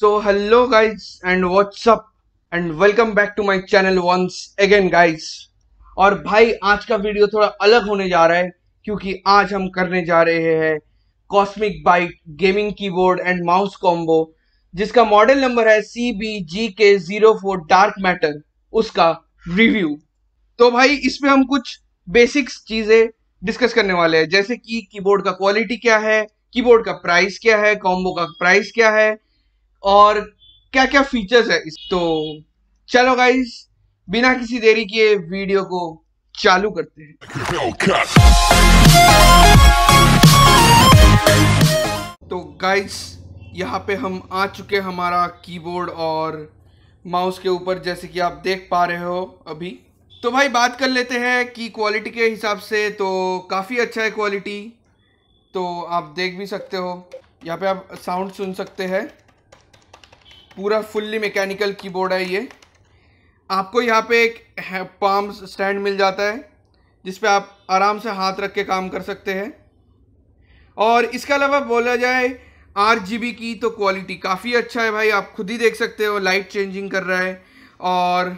so hello guys and what's up and welcome back to my channel once again guys और भाई आज का video थोड़ा अलग होने जा रहा है क्योंकि आज हम करने जा रहे हैं Cosmic Byte gaming keyboard and mouse combo जिसका मॉडल नंबर है C B G K zero four dark matter उसका रिव्यू तो भाई इसमें हम कुछ बेसिक्स चीजें डिस्कस करने वाले हैं जैसे कि कीबोर्ड का क्वालिटी क्या है कीबोर्ड का प्राइस क्या है कॉम्बो का प्राइस क्या है और क्या क्या फीचर्स है इस तो चलो गाइज बिना किसी देरी के वीडियो को चालू करते हैं तो गाइज यहाँ पे हम आ चुके हमारा कीबोर्ड और माउस के ऊपर जैसे कि आप देख पा रहे हो अभी तो भाई बात कर लेते हैं कि क्वालिटी के हिसाब से तो काफ़ी अच्छा है क्वालिटी तो आप देख भी सकते हो यहाँ पे आप साउंड सुन सकते हैं पूरा फुल्ली मैकेनिकल कीबोर्ड है ये आपको यहाँ पे एक पाम स्टैंड मिल जाता है जिस पे आप आराम से हाथ रख के काम कर सकते हैं और इसके अलावा बोला जाए आठ जी की तो क्वालिटी काफ़ी अच्छा है भाई आप खुद ही देख सकते हो लाइट चेंजिंग कर रहा है और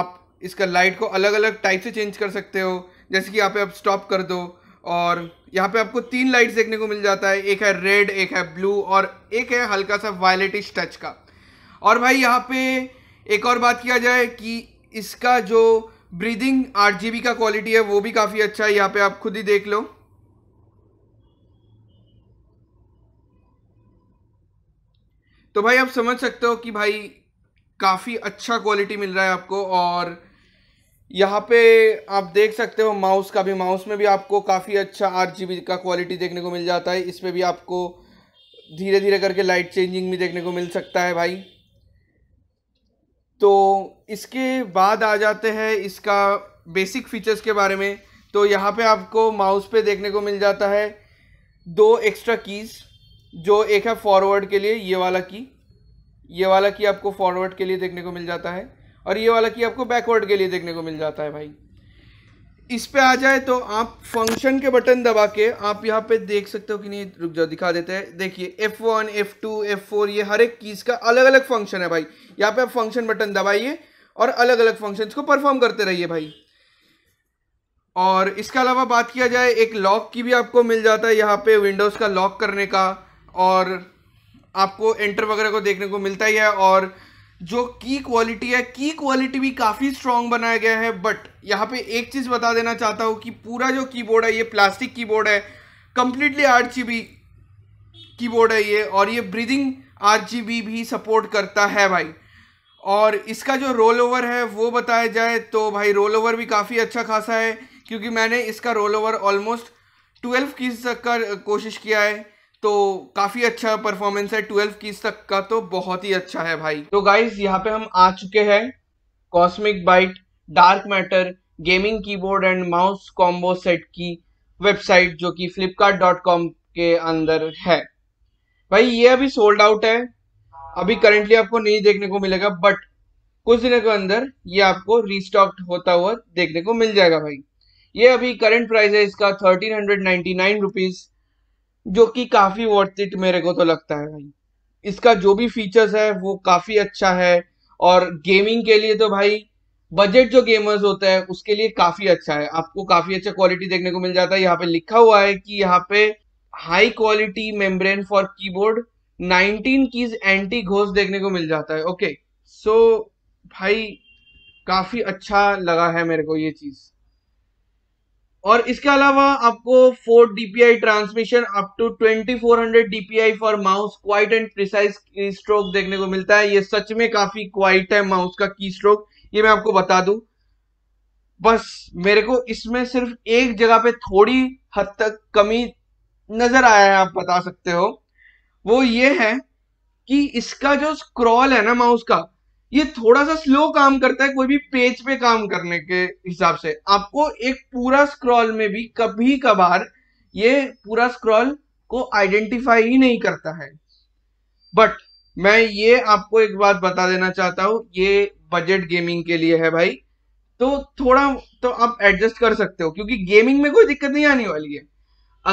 आप इसका लाइट को अलग अलग टाइप से चेंज कर सकते हो जैसे कि यहाँ पे आप स्टॉप कर दो और यहाँ पे आपको तीन लाइट्स देखने को मिल जाता है एक है रेड एक है ब्लू और एक है हल्का सा वायलेटिश टच का और भाई यहाँ पे एक और बात किया जाए कि इसका जो ब्रीदिंग आठ जी का क्वालिटी है वो भी काफ़ी अच्छा है यहाँ पे आप खुद ही देख लो तो भाई आप समझ सकते हो कि भाई काफ़ी अच्छा क्वालिटी मिल रहा है आपको और यहाँ पे आप देख सकते हो माउस का भी माउस में भी आपको काफ़ी अच्छा आठ जी का क्वालिटी देखने को मिल जाता है इस पर भी आपको धीरे धीरे करके लाइट चेंजिंग भी देखने को मिल सकता है भाई तो इसके बाद आ जाते हैं इसका बेसिक फीचर्स के बारे में तो यहाँ पे आपको माउस पे देखने को मिल जाता है दो एक्स्ट्रा कीज़ जो एक है फॉरवर्ड के लिए ये वाला की ये वाला की आपको फॉरवर्ड के लिए देखने को मिल जाता है और ये वाला की आपको बैकवर्ड के लिए देखने को मिल जाता है भाई इस पे आ जाए तो आप फंक्शन के बटन दबा के आप यहाँ पे देख सकते हो कि नहीं रुक जाओ दिखा देते हैं देखिए F1, F2, F4 ये हर एक कीज़ का अलग अलग फंक्शन है भाई यहाँ पे आप फंक्शन बटन दबाइए और अलग अलग फंक्शंस को परफॉर्म करते रहिए भाई और इसके अलावा बात किया जाए एक लॉक की भी आपको मिल जाता है यहाँ पे विंडोज़ का लॉक करने का और आपको एंटर वगैरह को देखने को मिलता ही है और जो की क्वालिटी है की क्वालिटी भी काफ़ी स्ट्रांग बनाया गया है बट यहाँ पे एक चीज़ बता देना चाहता हूँ कि पूरा जो कीबोर्ड है ये प्लास्टिक कीबोर्ड है कम्प्लीटली आठ जी बी की है ये और ये ब्रीदिंग आठ जी बी भी सपोर्ट करता है भाई और इसका जो रोल ओवर है वो बताया जाए तो भाई रोल ओवर भी काफ़ी अच्छा खासा है क्योंकि मैंने इसका roll over almost twelve keys तक का कोशिश किया है तो काफ़ी अच्छा परफॉर्मेंस है ट्वेल्व कीज तक का तो बहुत ही अच्छा है भाई तो गाइज यहाँ पे हम आ चुके हैं Cosmic Byte dark matter gaming keyboard and mouse combo set की वेबसाइट जो कि फ्लिपकार्ट के अंदर है भाई ये अभी सोल्ड आउट है अभी करेंटली आपको नहीं देखने को मिलेगा बट कुछ दिनों के अंदर ये आपको रिस्टॉक्ड होता हुआ देखने को मिल जाएगा भाई ये अभी करंट प्राइस है इसका thirteen hundred ninety nine rupees जो कि काफी वर्थ इट मेरे को तो लगता है भाई इसका जो भी फीचर्स है वो काफी अच्छा है और गेमिंग के लिए तो भाई बजट जो गेमर्स होता है उसके लिए काफी अच्छा है आपको काफी अच्छा क्वालिटी देखने को मिल जाता है यहाँ पे लिखा हुआ है कि यहाँ पे high quality membrane for keyboard nineteen keys anti घोष देखने को मिल जाता है ओके सो भाई काफी अच्छा लगा है मेरे को ये चीज और इसके अलावा आपको four DPI transmission up to hundred DPI for mouse quite and precise keystroke देखने को मिलता है ये सच में काफी क्वाइट है माउस का की स्ट्रोक ये मैं आपको बता दू बस मेरे को इसमें सिर्फ एक जगह पे थोड़ी हद तक कमी नजर आया है आप बता सकते हो वो ये है कि इसका जो स्क्रॉल है ना माउस का ये थोड़ा सा स्लो काम करता है कोई भी पेज पे काम करने के हिसाब से आपको एक पूरा स्क्रॉल में भी कभी कभार ये पूरा स्क्रॉल को आइडेंटिफाई ही नहीं करता है बट मैं ये आपको एक बात बता देना चाहता हूं ये बजट गेमिंग के लिए है भाई तो थोड़ा तो आप एडजस्ट कर सकते हो क्योंकि गेमिंग में कोई दिक्कत नहीं आने वाली है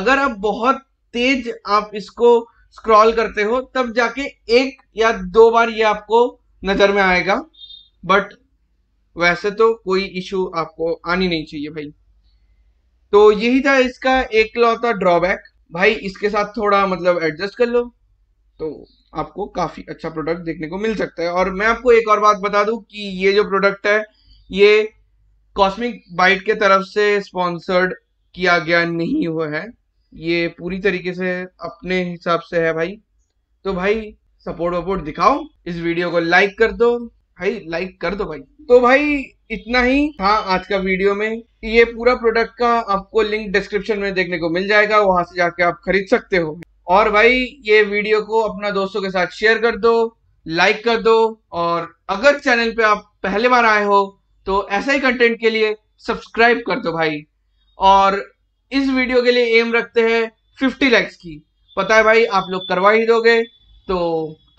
अगर आप बहुत तेज आप इसको स्क्रॉल करते हो तब जाके एक या दो बार ये आपको नजर में आएगा बट वैसे तो कोई इशू आपको आनी नहीं चाहिए भाई तो यही था इसका एक लौता ड्रॉबैक भाई इसके साथ थोड़ा मतलब एडजस्ट कर लो तो आपको काफी अच्छा प्रोडक्ट देखने को मिल सकता है और मैं आपको एक और बात बता दूं कि ये जो प्रोडक्ट है ये कॉस्मिक बाइट के तरफ से स्पॉन्सर्ड किया गया नहीं हुआ है ये पूरी तरीके से अपने हिसाब से है भाई तो भाई सपोर्ट वपोर्ट दिखाओ इस वीडियो को लाइक कर दो भाई लाइक कर दो भाई तो भाई इतना ही था आज का वीडियो में ये पूरा प्रोडक्ट का आपको लिंक डिस्क्रिप्शन में देखने को मिल जाएगा वहां से जाके आप खरीद सकते हो और भाई ये वीडियो को अपना दोस्तों के साथ शेयर कर दो लाइक कर दो और अगर चैनल पे आप पहले बार आए हो तो ऐसा ही कंटेंट के लिए सब्सक्राइब कर दो भाई और इस वीडियो के लिए एम रखते हैं फिफ्टी लैक्स की पता है भाई आप लोग करवा ही दोगे तो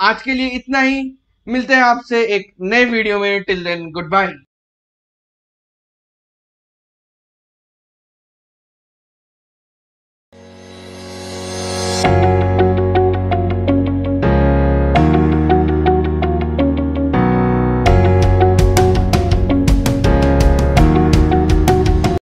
आज के लिए इतना ही मिलते हैं आपसे एक नए वीडियो में टिल देन गुड बाय